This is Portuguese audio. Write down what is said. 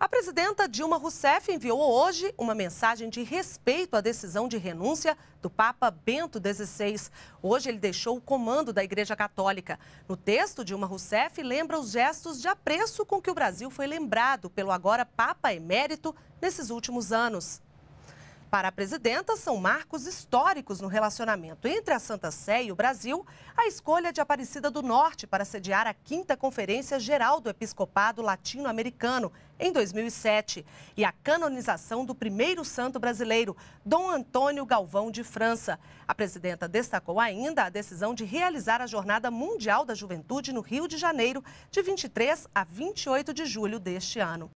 A presidenta Dilma Rousseff enviou hoje uma mensagem de respeito à decisão de renúncia do Papa Bento XVI. Hoje ele deixou o comando da Igreja Católica. No texto, Dilma Rousseff lembra os gestos de apreço com que o Brasil foi lembrado pelo agora Papa emérito nesses últimos anos. Para a presidenta, são marcos históricos no relacionamento entre a Santa Sé e o Brasil a escolha de Aparecida do Norte para sediar a 5 Conferência Geral do Episcopado Latino-Americano, em 2007, e a canonização do primeiro santo brasileiro, Dom Antônio Galvão de França. A presidenta destacou ainda a decisão de realizar a Jornada Mundial da Juventude no Rio de Janeiro, de 23 a 28 de julho deste ano.